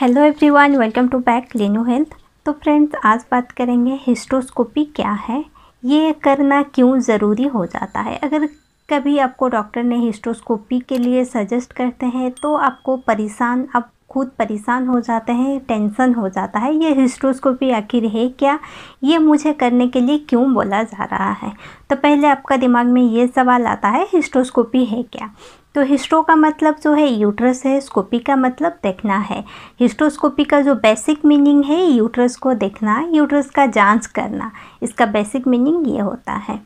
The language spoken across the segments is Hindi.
hello everyone welcome to back Leno Health तो फ्रेंड्स आज बात करेंगे हिस्टोस्कोपी क्या है ये करना क्यों ज़रूरी हो जाता है अगर कभी आपको डॉक्टर ने हिस्टोस्कोपी के लिए सजेस्ट करते हैं तो आपको परेशान आप खुद परेशान हो जाते हैं टेंशन हो जाता है ये हिस्टोस्कोपी आखिर है क्या ये मुझे करने के लिए क्यों बोला जा रहा है तो पहले आपका दिमाग में ये सवाल आता है हिस्टोस्कोपी है क्या तो हिस्ट्रो का मतलब जो है यूट्रस है स्कोपी का मतलब देखना है हिस्ट्रोस्कोपी का जो बेसिक मीनिंग है यूट्रस को देखना यूट्रस का जांच करना इसका बेसिक मीनिंग ये होता है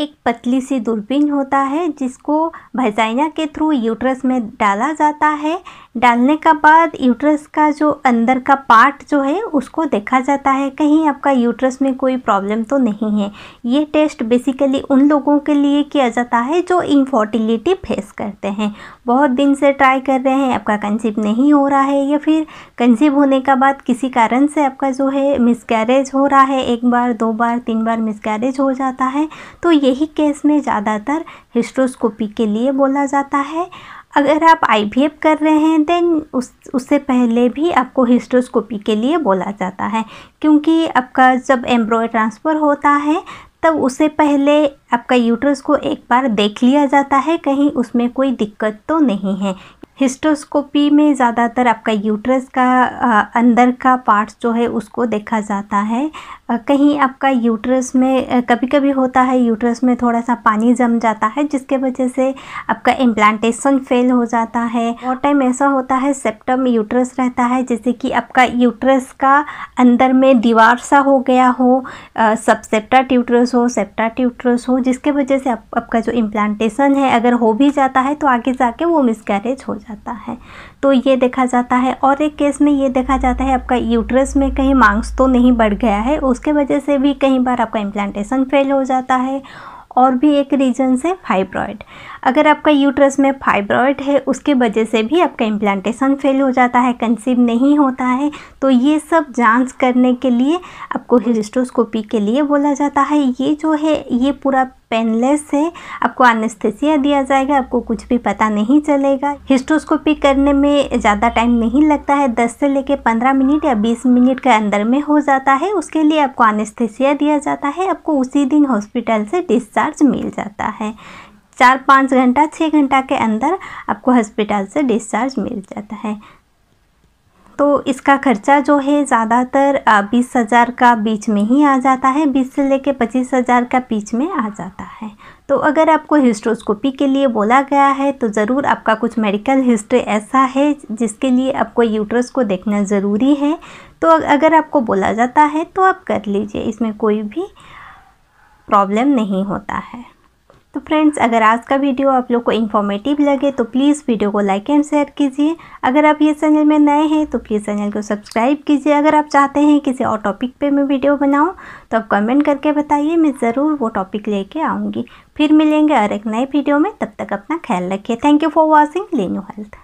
एक पतली सी दूरबीन होता है जिसको भजाइना के थ्रू यूट्रस में डाला जाता है डालने का बाद यूट्रस का जो अंदर का पार्ट जो है उसको देखा जाता है कहीं आपका यूट्रस में कोई प्रॉब्लम तो नहीं है ये टेस्ट बेसिकली उन लोगों के लिए किया जाता है जो इनफर्टिलिटी फेस करते हैं बहुत दिन से ट्राई कर रहे हैं आपका कंसीव नहीं हो रहा है या फिर कंसीव होने का बाद किसी कारण से आपका जो है मिसकैरेज हो रहा है एक बार दो बार तीन बार मिसकैरेज हो जाता है तो यही केस में ज़्यादातर हिस्ट्रोस्कोपी के लिए बोला जाता है अगर आप आई कर रहे हैं देन उस उससे पहले भी आपको हिस्ट्रोस्कोपी के लिए बोला जाता है क्योंकि आपका जब एम्ब्रॉय ट्रांसफ़र होता है तब उससे पहले आपका यूट्रस को एक बार देख लिया जाता है कहीं उसमें कोई दिक्कत तो नहीं है हिस्टोस्कोपी में ज़्यादातर आपका यूट्रस का आ, अंदर का पार्ट्स जो है उसको देखा जाता है आ, कहीं आपका यूट्रस में कभी कभी होता है यूट्रस में थोड़ा सा पानी जम जाता है जिसके वजह से आपका इम्प्लांटेशन फेल हो जाता है और टाइम ऐसा होता है सेप्टम यूट्रस रहता है जैसे कि आपका यूट्रस का अंदर में दीवार सा हो गया हो सबसेप्टा ट्यूट्रस हो सेप्टा ट्यूट्रस हो जिसके वजह से आप, आपका जो इम्प्लांटेशन है अगर हो भी जाता है तो आगे जाके वो मिसकैरेज हो जाता है तो ये देखा जाता है और एक केस में ये देखा जाता है आपका यूट्रस में कहीं मांग्स तो नहीं बढ़ गया है उसके वजह से भी कई बार आपका इम्प्लांटेशन फेल हो जाता है और भी एक रीज़न से फाइब्रॉयड अगर आपका यूट्रस में फाइब्रॉयड है उसके वजह से भी आपका इम्प्लांटेशन फेल हो जाता है कंसीव नहीं होता है तो ये सब जांच करने के लिए आपको हिस्टोस्कोपी के लिए बोला जाता है ये जो है ये पूरा पेनलेस है आपको अनस्थेसिया दिया जाएगा आपको कुछ भी पता नहीं चलेगा हिस्टोस्कोपी करने में ज़्यादा टाइम नहीं लगता है दस से लेकर पंद्रह मिनट या बीस मिनट के अंदर में हो जाता है उसके लिए आपको अनस्थेसिया दिया जाता है आपको उसी दिन हॉस्पिटल से डिस्चार्ज मिल जाता है चार पाँच घंटा छः घंटा के अंदर आपको हॉस्पिटल से डिस्चार्ज मिल जाता है तो इसका खर्चा जो है ज़्यादातर बीस हज़ार का बीच में ही आ जाता है बीस से लेके पच्चीस हज़ार का बीच में आ जाता है तो अगर आपको हिस्ट्रोस्कोपी के लिए बोला गया है तो ज़रूर आपका कुछ मेडिकल हिस्ट्री ऐसा है जिसके लिए आपको यूट्रस को देखना ज़रूरी है तो अगर आपको बोला जाता है तो आप कर लीजिए इसमें कोई भी प्रॉब्लम नहीं होता है तो फ्रेंड्स अगर आज का वीडियो आप लोग को इन्फॉर्मेटिव लगे तो प्लीज़ वीडियो को लाइक एंड शेयर कीजिए अगर आप ये चैनल में नए हैं तो प्लीज़ चैनल को सब्सक्राइब कीजिए अगर आप चाहते हैं किसी और टॉपिक पे मैं वीडियो बनाऊं तो आप कमेंट करके बताइए मैं ज़रूर वो टॉपिक लेके आऊँगी फिर मिलेंगे और एक नए वीडियो में तब तक अपना ख्याल रखिए thank you for watching Lenu health